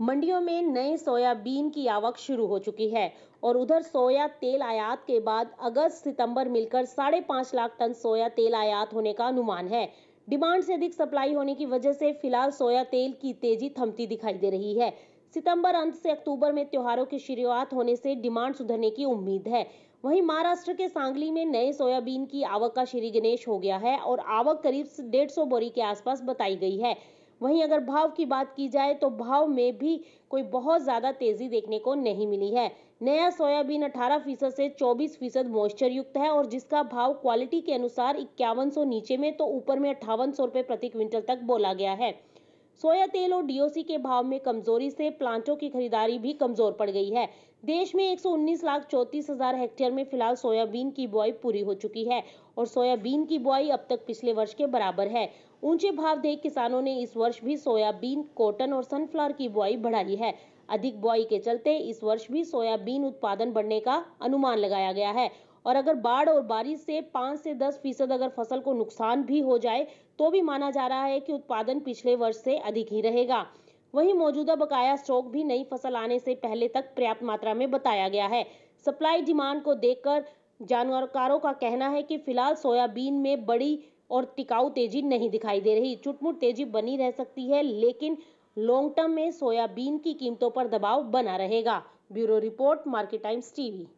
मंडियों में नए सोयाबीन की आवक शुरू हो चुकी है और उधर सोया तेल आयात के बाद अगस्त सितंबर मिलकर साढ़े पांच लाख टन सोया तेल आयात होने का अनुमान है डिमांड से अधिक सप्लाई होने की वजह से फिलहाल सोया तेल की तेजी थमती दिखाई दे रही है सितंबर अंत से अक्टूबर में त्योहारों की शुरुआत होने से डिमांड सुधरने की उम्मीद है वहीं महाराष्ट्र के सांगली में नए सोयाबीन की आवक का श्री गणेश हो गया है और आवक करीब डेढ़ सौ बोरी के आसपास बताई गई है वहीं अगर भाव की बात की जाए तो भाव में भी कोई बहुत ज़्यादा तेज़ी देखने को नहीं मिली है नया सोयाबीन 18 फीसद से 24 फीसद मॉइस्चर युक्त है और जिसका भाव क्वालिटी के अनुसार इक्यावन नीचे में तो ऊपर में अट्ठावन सौ प्रति क्विंटल तक बोला गया है सोया तेल और डीओसी के भाव में कमजोरी से प्लांटों की खरीदारी भी कमजोर पड़ गई है देश में 119 लाख चौंतीस हजार हेक्टेयर में फिलहाल सोयाबीन की बुआई पूरी हो चुकी है और सोयाबीन की बुआई अब तक पिछले वर्ष के बराबर है ऊंचे भाव देख किसानों ने इस वर्ष भी सोयाबीन कॉटन और सनफ्लावर की बुआई बढ़ाई है अधिक बुआई के चलते इस वर्ष भी सोयाबीन उत्पादन बढ़ने का अनुमान लगाया गया है और अगर बाढ़ और बारिश से पाँच से दस फीसद अगर फसल को नुकसान भी हो जाए तो भी माना जा रहा है कि उत्पादन पिछले वर्ष से अधिक ही रहेगा वहीं मौजूदा बकाया स्टॉक भी नई फसल आने से पहले तक पर्याप्त मात्रा में बताया गया है सप्लाई डिमांड को देखकर जानवरकारों का कहना है कि फिलहाल सोयाबीन में बड़ी और टिकाऊ तेजी नहीं दिखाई दे रही चुटमुट तेजी बनी रह सकती है लेकिन लॉन्ग टर्म में सोयाबीन की कीमतों पर दबाव बना रहेगा bureau report Market Times TV